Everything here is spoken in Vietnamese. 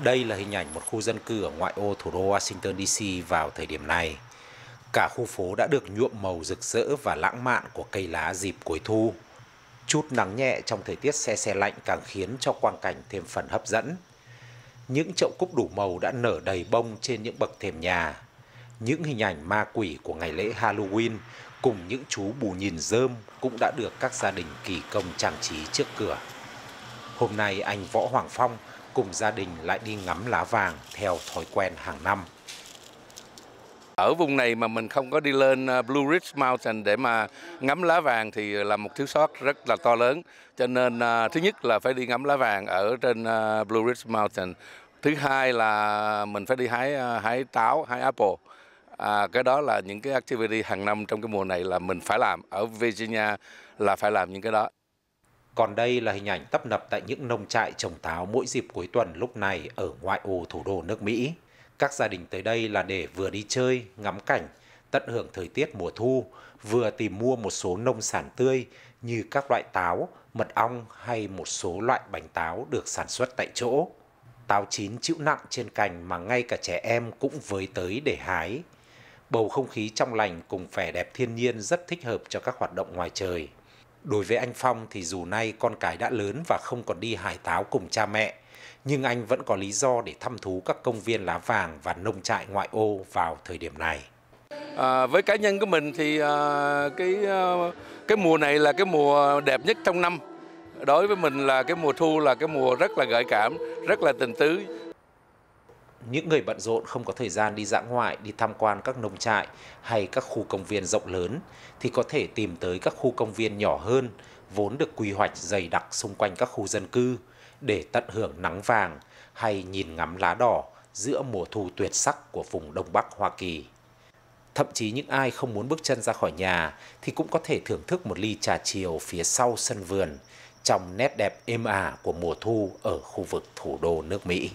Đây là hình ảnh một khu dân cư ở ngoại ô thủ đô Washington DC vào thời điểm này. Cả khu phố đã được nhuộm màu rực rỡ và lãng mạn của cây lá dịp cuối thu. Chút nắng nhẹ trong thời tiết xe xe lạnh càng khiến cho quang cảnh thêm phần hấp dẫn. Những chậu cúc đủ màu đã nở đầy bông trên những bậc thềm nhà. Những hình ảnh ma quỷ của ngày lễ Halloween cùng những chú bù nhìn rơm cũng đã được các gia đình kỳ công trang trí trước cửa. Hôm nay anh Võ Hoàng Phong – cùng gia đình lại đi ngắm lá vàng theo thói quen hàng năm. Ở vùng này mà mình không có đi lên à, Blue Ridge Mountain để mà ngắm lá vàng thì là một thiếu sót rất là to lớn. Cho nên à, thứ nhất là phải đi ngắm lá vàng ở trên à, Blue Ridge Mountain. Thứ hai là mình phải đi hái hái táo, hái apple. À, cái đó là những cái activity hàng năm trong cái mùa này là mình phải làm ở Virginia là phải làm những cái đó. Còn đây là hình ảnh tấp nập tại những nông trại trồng táo mỗi dịp cuối tuần lúc này ở ngoại ô thủ đô nước Mỹ. Các gia đình tới đây là để vừa đi chơi, ngắm cảnh, tận hưởng thời tiết mùa thu, vừa tìm mua một số nông sản tươi như các loại táo, mật ong hay một số loại bánh táo được sản xuất tại chỗ. Táo chín chịu nặng trên cành mà ngay cả trẻ em cũng với tới để hái. Bầu không khí trong lành cùng vẻ đẹp thiên nhiên rất thích hợp cho các hoạt động ngoài trời. Đối với anh Phong thì dù nay con cái đã lớn và không còn đi hải táo cùng cha mẹ, nhưng anh vẫn có lý do để thăm thú các công viên lá vàng và nông trại ngoại ô vào thời điểm này. À, với cá nhân của mình thì à, cái à, cái mùa này là cái mùa đẹp nhất trong năm. Đối với mình là cái mùa thu là cái mùa rất là gợi cảm, rất là tình tứ những người bận rộn không có thời gian đi dã ngoại, đi tham quan các nông trại hay các khu công viên rộng lớn thì có thể tìm tới các khu công viên nhỏ hơn vốn được quy hoạch dày đặc xung quanh các khu dân cư để tận hưởng nắng vàng hay nhìn ngắm lá đỏ giữa mùa thu tuyệt sắc của vùng Đông Bắc Hoa Kỳ. Thậm chí những ai không muốn bước chân ra khỏi nhà thì cũng có thể thưởng thức một ly trà chiều phía sau sân vườn trong nét đẹp êm ả của mùa thu ở khu vực thủ đô nước Mỹ.